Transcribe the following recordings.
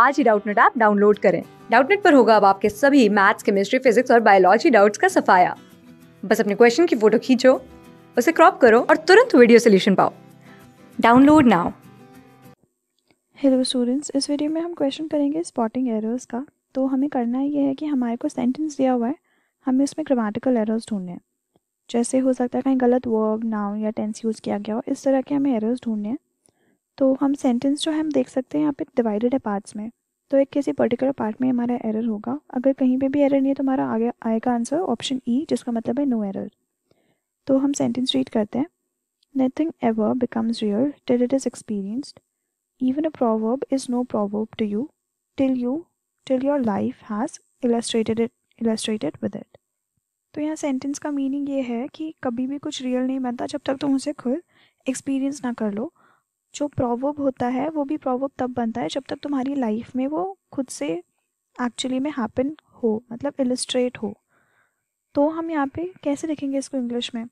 आज ही Doubtnut app download करें डाउटनेट पर होगा अब आपके सभी मैथ्स केमिस्ट्री फिजिक्स और बायोलॉजी डाउट्स का सफाया बस अपने क्वेश्चन की फोटो खींचो उसे क्रॉप करो और तुरंत वीडियो सोल्यूशन पाओ डाउनलोड नाउ हेलो स्टूडेंट्स इस वीडियो में हम क्वेश्चन करेंगे स्पॉटिंग एरर्स का तो हमें करना ये है कि हमारे को सेंटेंस दिया हुआ है हमें उसमें ग्रामेटिकल एरर्स ढूंढने हैं जैसे हो सकता है कहीं गलत वर्ब नाउन या टेंस यूज़ किया गया हो इस तरह के हमें एरर्स ढूंढने हैं तो हम सेंटेंस जो है हम देख सकते हैं यहाँ पे डिवाइडेड है पार्ट्स में तो एक किसी पर्टिकुलर पार्ट में हमारा एरर होगा अगर कहीं पे भी एरर नहीं है तो हमारा आगे आएगा आंसर ऑप्शन ई जिसका मतलब है नो एरर तो हम सेंटेंस रीड करते हैं nothing ever becomes real till it is experienced even a proverb is no proverb to you till you till your life has illustrated it illustrated with it तो यहाँ sentence का meaning ये है कि कभी भी कुछ रियल नहीं बनता जब तक तुम उसे खुद एक्सपीरियंस ना कर लो जो प्रॉवर्ब होता है वो भी प्रॉवर्ब तब बनता है जब तक तुम्हारी लाइफ में वो खुद से एक्चुअली में हैपन हो मतलब इलस्ट्रेट हो तो हम यहाँ पे कैसे लिखेंगे इसको इंग्लिश में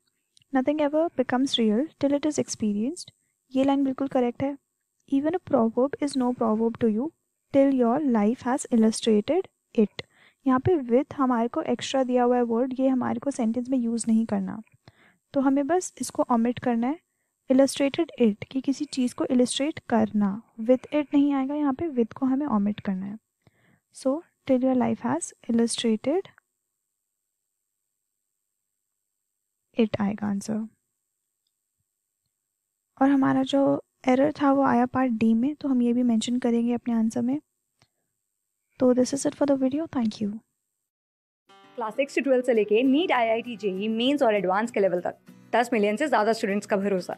nothing ever becomes real till it is experienced ये लाइन बिल्कुल करेक्ट है even a proverb is no proverb to you till your life has illustrated it यहाँ पे विथ हमारे को एक्स्ट्रा दिया हुआ है वर्ड ये हमारे को सेंटेंस में यूज़ नहीं करना तो हमें बस इसको ऑमिट करना है इलस्ट्रेटेड इट कि किसी चीज़ को इलस्ट्रेट करना विद इट नहीं आएगा यहाँ पे विद को हमें ऑमिट करना है so till your life has illustrated it आएगा आंसर और हमारा जो एरर था वो आया पार्ट डी में तो हम ये भी मेंशन करेंगे अपने आंसर में तो this is it for the video thank you class six से ट्वेल्थ से लेके NEET I I T JEE Mains और एडवांस के लेवल तक दस मिलियन से ज़्यादा स्टूडेंट्स का भरोसा